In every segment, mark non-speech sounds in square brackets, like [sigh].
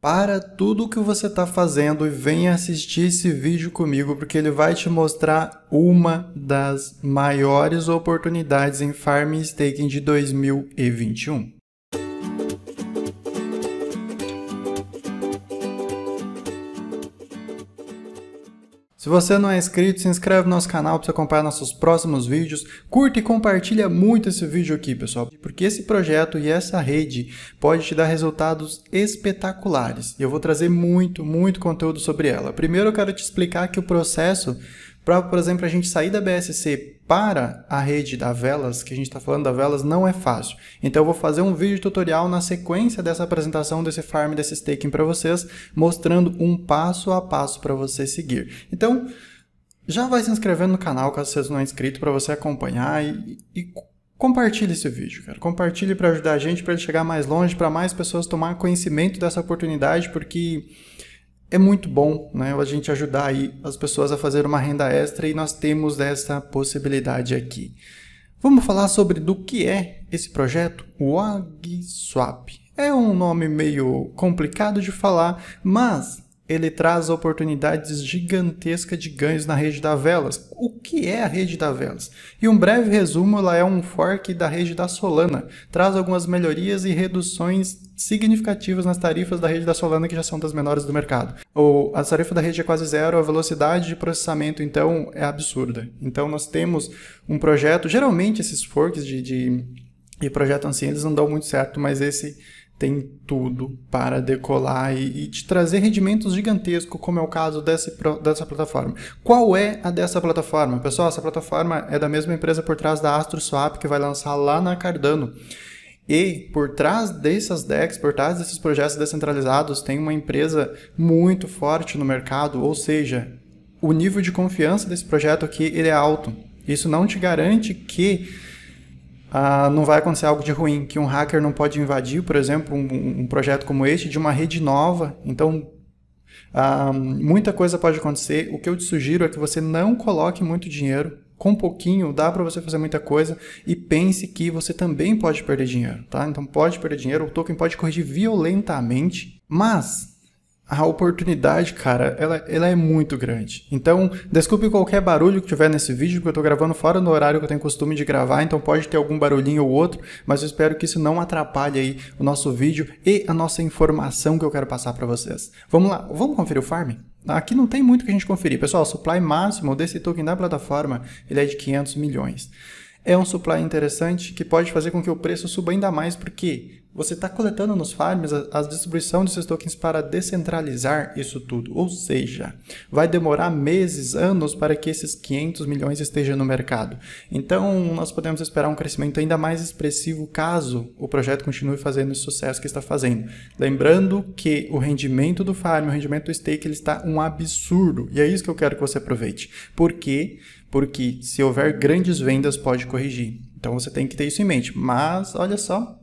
para tudo o que você está fazendo e venha assistir esse vídeo comigo, porque ele vai te mostrar uma das maiores oportunidades em Farm Staking de 2021. Se você não é inscrito, se inscreve no nosso canal para acompanhar nossos próximos vídeos. Curta e compartilha muito esse vídeo aqui, pessoal, porque esse projeto e essa rede pode te dar resultados espetaculares. Eu vou trazer muito, muito conteúdo sobre ela. Primeiro eu quero te explicar que o processo para, por exemplo, a gente sair da BSC para a rede da Velas, que a gente está falando da Velas, não é fácil. Então eu vou fazer um vídeo tutorial na sequência dessa apresentação desse farm, desse staking para vocês, mostrando um passo a passo para você seguir. Então, já vai se inscrevendo no canal caso você não é inscrito para você acompanhar e, e compartilhe esse vídeo, cara. Compartilhe para ajudar a gente para ele chegar mais longe, para mais pessoas tomar conhecimento dessa oportunidade, porque é muito bom né, a gente ajudar aí as pessoas a fazer uma renda extra e nós temos essa possibilidade aqui. Vamos falar sobre do que é esse projeto, o AgSwap. É um nome meio complicado de falar, mas ele traz oportunidades gigantescas de ganhos na rede da Velas. O que é a rede da Velas? E um breve resumo, ela é um fork da rede da Solana. Traz algumas melhorias e reduções significativas nas tarifas da rede da Solana, que já são das menores do mercado. Ou a tarifa da rede é quase zero, a velocidade de processamento, então, é absurda. Então, nós temos um projeto, geralmente esses forks de, de, de projeto eles não dão muito certo, mas esse tem tudo para decolar e, e, te trazer rendimentos gigantescos, como é o caso dessa, dessa plataforma. Qual é a dessa plataforma? Pessoal, essa plataforma é da mesma empresa por trás da AstroSwap, que vai lançar lá na Cardano. E por trás dessas DEX, por trás desses projetos descentralizados, tem uma empresa muito forte no mercado, ou seja, o nível de confiança desse projeto aqui ele é alto. Isso não te garante que ah, não vai acontecer algo de ruim, que um hacker não pode invadir, por exemplo, um, um projeto como este de uma rede nova. Então, ah, muita coisa pode acontecer. O que eu te sugiro é que você não coloque muito dinheiro. Com pouquinho dá para você fazer muita coisa e pense que você também pode perder dinheiro, tá? Então pode perder dinheiro, o token pode corrigir violentamente, mas a oportunidade, cara, ela, ela é muito grande. Então, desculpe qualquer barulho que tiver nesse vídeo, porque eu tô gravando fora no horário que eu tenho costume de gravar, então pode ter algum barulhinho ou outro, mas eu espero que isso não atrapalhe aí o nosso vídeo e a nossa informação que eu quero passar para vocês. Vamos lá, vamos conferir o farming? Aqui não tem muito que a gente conferir. Pessoal, o supply máximo desse token da plataforma, ele é de 500 milhões. É um supply interessante que pode fazer com que o preço suba ainda mais, porque você está coletando nos farms a, distribuição desses tokens para descentralizar isso tudo. Ou seja, vai demorar meses, anos para que esses 500 milhões estejam no mercado. Então, nós podemos esperar um crescimento ainda mais expressivo caso o projeto continue fazendo esse sucesso que está fazendo. Lembrando que o rendimento do farm, o rendimento do stake, ele está um absurdo. E é isso que eu quero que você aproveite. Por quê? Porque se houver grandes vendas, pode corrigir. Então você tem que ter isso em mente. Mas olha só,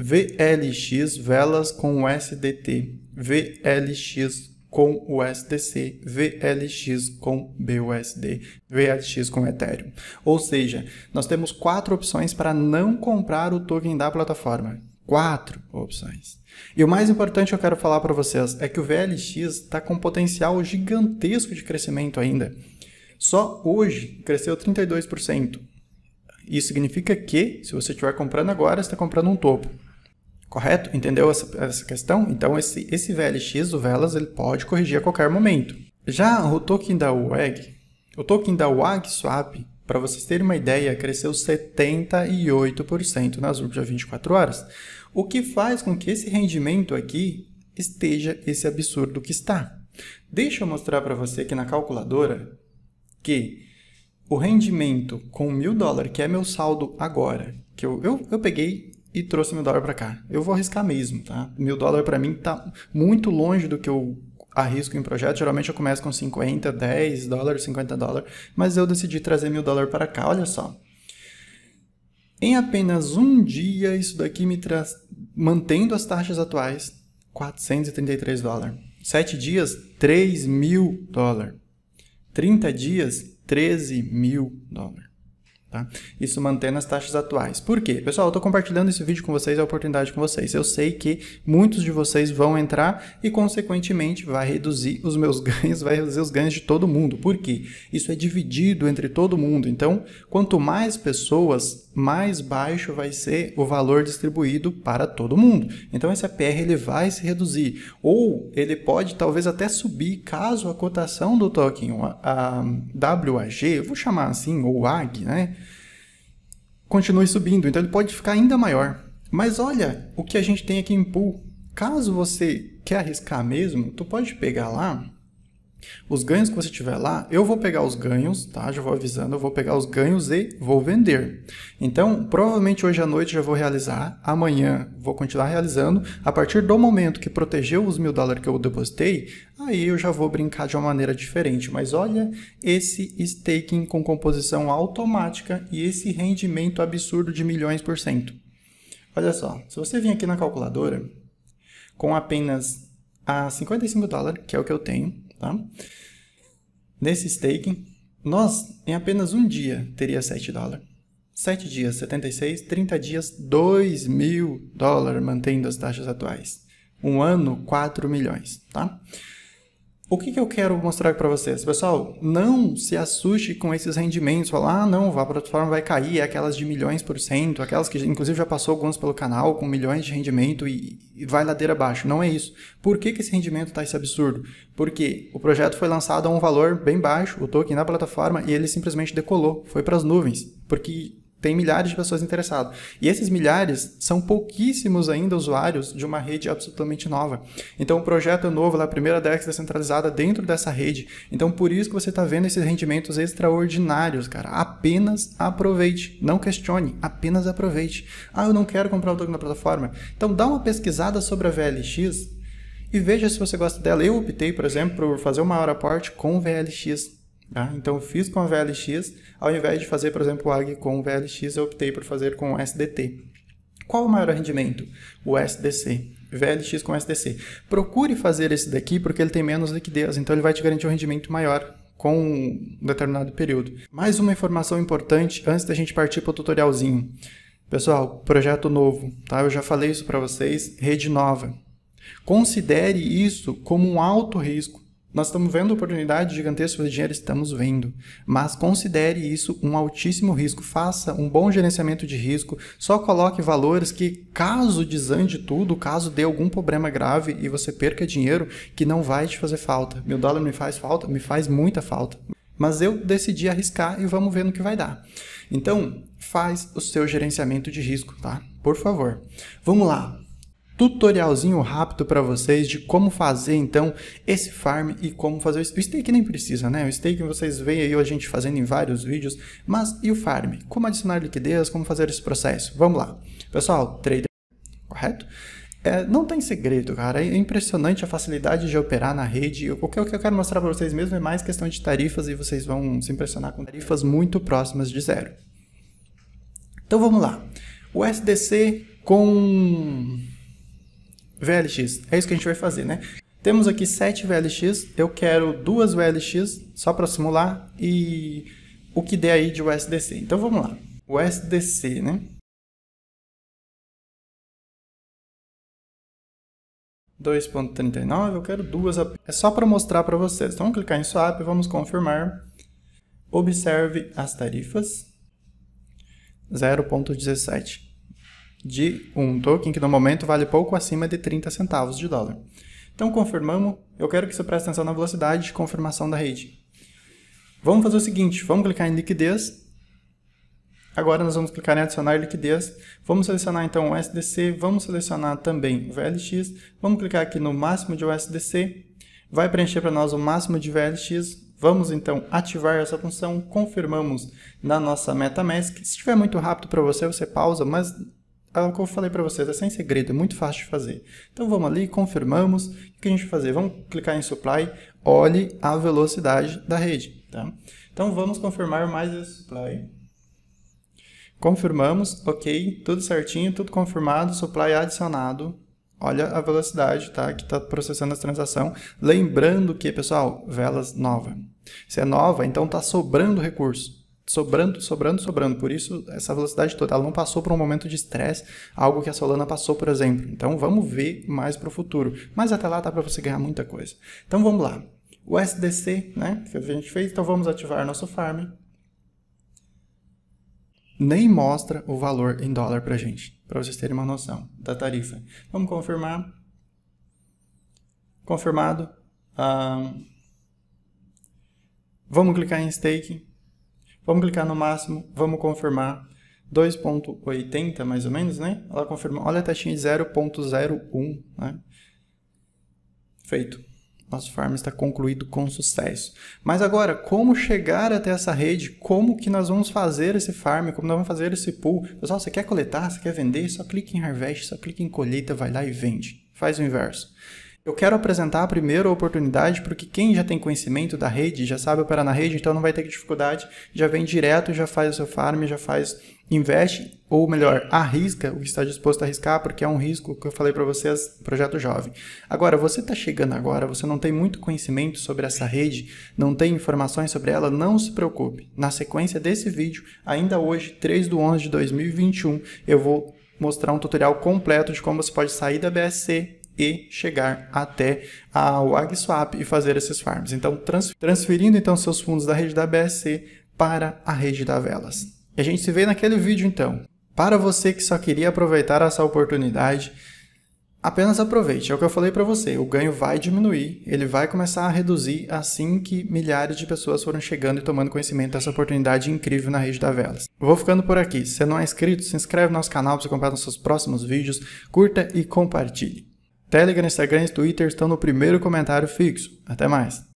VLX velas com o SDT, VLX com o USDC, VLX com BUSD, VLX com Ethereum. Ou seja, nós temos quatro opções para não comprar o token da plataforma. Quatro opções. E o mais importante que eu quero falar para vocês é que o VLX está com um potencial gigantesco de crescimento ainda. Só hoje cresceu 32%. Isso significa que, se você estiver comprando agora, está comprando um topo. Correto? Entendeu essa, essa questão? Então, esse, esse VLX do Velas ele pode corrigir a qualquer momento. Já o token da WAG, o token da WAG Swap, para vocês terem uma ideia, cresceu 78% nas últimas 24 horas, o que faz com que esse rendimento aqui esteja esse absurdo que está. Deixa eu mostrar para você aqui na calculadora que o rendimento com mil dólares, que é meu saldo agora, que eu, eu, eu peguei e trouxe meu dólar para cá. Eu vou arriscar mesmo, tá? Mil dólar para mim tá muito longe do que eu arrisco em projeto. Geralmente eu começo com 50, 10 dólares, 50 dólares, mas eu decidi trazer meu dólar para cá. Olha só. Em apenas um dia, isso daqui me traz, mantendo as taxas atuais, 433 dólares. 7 dias, 3 mil dólares. 30 dias, 13 mil dólares. Tá? Isso mantendo as taxas atuais. Por quê? Pessoal, eu estou compartilhando esse vídeo com vocês, a oportunidade com vocês. Eu sei que muitos de vocês vão entrar e, consequentemente, vai reduzir os meus [laughs] ganhos, vai reduzir os ganhos de todo mundo. Por quê? Isso é dividido entre todo mundo. Então, quanto mais pessoas mais baixo vai ser o valor distribuído para todo mundo. Então esse APR ele vai se reduzir ou ele pode talvez até subir caso a cotação do token a, WAG, vou chamar assim, ou AG, né, continue subindo. Então ele pode ficar ainda maior. Mas olha o que a gente tem aqui em pool. Caso você quer arriscar mesmo, tu pode pegar lá os ganhos que você tiver lá, eu vou pegar os ganhos, tá? Já vou avisando, eu vou pegar os ganhos e vou vender. Então, provavelmente hoje à noite já vou realizar, amanhã vou continuar realizando. A partir do momento que protegeu os mil dólares que eu depositei, aí eu já vou brincar de uma maneira diferente. Mas olha esse staking com composição automática e esse rendimento absurdo de milhões por cento. Olha só, se você vir aqui na calculadora, com apenas a 55 dólares, que é o que eu tenho, Tá? Nesse staking, nós, em apenas um dia, teria 7 dólares. 7 dias, 76, 30 dias, 2 mil dólares, mantendo as taxas atuais. Um ano, 4 milhões, tá? O que, que eu quero mostrar para vocês? Pessoal, não se assuste com esses rendimentos. Falar, ah, não, a plataforma vai cair, é aquelas de milhões por cento, aquelas que inclusive já passou algumas pelo canal com milhões de rendimento e, e vai ladeira abaixo. Não é isso. Por que, que esse rendimento está esse absurdo? Porque o projeto foi lançado a um valor bem baixo, o token na plataforma, e ele simplesmente decolou, foi para as nuvens. Porque tem milhares de pessoas interessadas. E esses milhares são pouquíssimos ainda usuários de uma rede absolutamente nova. Então o projeto é novo, é a primeira DEX descentralizada dentro dessa rede. Então por isso que você está vendo esses rendimentos extraordinários, cara. Apenas aproveite, não questione, apenas aproveite. Ah, eu não quero comprar o token na plataforma. Então dá uma pesquisada sobre a VLX e veja se você gosta dela. Eu optei, por exemplo, por fazer uma hora parte com VLX Tá? Então, eu fiz com a VLX, ao invés de fazer, por exemplo, o AG com VLX, eu optei por fazer com o SDT. Qual o maior rendimento? O SDC. VLX com SDC. Procure fazer esse daqui porque ele tem menos liquidez, então ele vai te garantir um rendimento maior com um determinado período. Mais uma informação importante antes da gente partir para o tutorialzinho. Pessoal, projeto novo, tá? Eu já falei isso para vocês, rede nova. Considere isso como um alto risco. Nós estamos vendo oportunidades gigantescas de dinheiro, estamos vendo. Mas considere isso um altíssimo risco. Faça um bom gerenciamento de risco. Só coloque valores que, caso desande tudo, caso dê algum problema grave e você perca dinheiro, que não vai te fazer falta. Meu dólar me faz falta? Me faz muita falta. Mas eu decidi arriscar e vamos ver no que vai dar. Então, faz o seu gerenciamento de risco, tá? Por favor. Vamos lá tutorialzinho rápido para vocês de como fazer então esse farm e como fazer o stake nem precisa, né? O stake vocês veem aí a gente fazendo em vários vídeos, mas e o farm? Como adicionar liquidez, como fazer esse processo? Vamos lá. Pessoal, trader, correto? É, não tem segredo, cara. É impressionante a facilidade de operar na rede. O que, que eu quero mostrar para vocês mesmo é mais questão de tarifas e vocês vão se impressionar com tarifas muito próximas de zero. Então vamos lá. O SDC com VLX. É isso que a gente vai fazer, né? Temos aqui 7 VLX, eu quero duas VLX só para simular e o que der aí de USDC. Então vamos lá. USDC, né? 2.39, eu quero duas, é só para mostrar para vocês. Então, vamos clicar em swap, vamos confirmar. Observe as tarifas. 0.17 de um token que no momento vale pouco acima de 30 centavos de dólar. Então confirmamos, eu quero que você preste atenção na velocidade de confirmação da rede. Vamos fazer o seguinte, vamos clicar em liquidez. Agora nós vamos clicar em adicionar liquidez. Vamos selecionar então o SDC. vamos selecionar também o VLX. Vamos clicar aqui no máximo de USDC. Vai preencher para nós o máximo de VLX. Vamos então ativar essa função, confirmamos na nossa MetaMask. Se estiver muito rápido para você, você pausa, mas ah, como eu falei para vocês, é sem segredo, é muito fácil de fazer. Então vamos ali, confirmamos. O que a gente vai fazer? Vamos clicar em supply, olhe a velocidade da rede. Tá? Então vamos confirmar mais esse supply. Confirmamos, ok, tudo certinho, tudo confirmado, supply adicionado. Olha a velocidade tá, que está processando a transação. Lembrando que, pessoal, velas nova. Se é nova, então está sobrando recurso sobrando, sobrando, sobrando. Por isso, essa velocidade toda, ela não passou por um momento de estresse, algo que a Solana passou, por exemplo. Então, vamos ver mais para o futuro. Mas até lá dá para você ganhar muita coisa. Então, vamos lá. O SDC, né, que a gente fez, então vamos ativar nosso farm. Nem mostra o valor em dólar para gente, para vocês terem uma noção da tarifa. Vamos confirmar. Confirmado. Um, vamos clicar em staking Vamos clicar no máximo, vamos confirmar. 2.80 mais ou menos, né? Ela confirma, olha a taxinha de 0.01, né? Feito. Nosso farm está concluído com sucesso. Mas agora, como chegar até essa rede? Como que nós vamos fazer esse farm? Como nós vamos fazer esse pool? Pessoal, você quer coletar? Você quer vender? Só clique em harvest, só clique em colheita, vai lá e vende. Faz o inverso. Eu quero apresentar primeiro a oportunidade porque quem já tem conhecimento da rede, já sabe operar na rede, então não vai ter dificuldade, já vem direto, já faz o seu farm, já faz, investe, ou melhor, arrisca o que está disposto a arriscar, porque é um risco que eu falei para vocês, projeto jovem. Agora, você está chegando agora, você não tem muito conhecimento sobre essa rede, não tem informações sobre ela, não se preocupe. Na sequência desse vídeo, ainda hoje, 3 de 11 de 2021, eu vou mostrar um tutorial completo de como você pode sair da BSC e chegar até a AgSwap e fazer esses farms. Então, transferindo então seus fundos da rede da BSC para a rede da Velas. E a gente se vê naquele vídeo então. Para você que só queria aproveitar essa oportunidade, Apenas aproveite, é o que eu falei para você, o ganho vai diminuir, ele vai começar a reduzir assim que milhares de pessoas foram chegando e tomando conhecimento dessa oportunidade incrível na rede da Velas. Vou ficando por aqui, se não é inscrito, se inscreve no nosso canal para você acompanhar nossos próximos vídeos, curta e compartilhe. Telegram, Instagram e Twitter estão no primeiro comentário fixo. Até mais!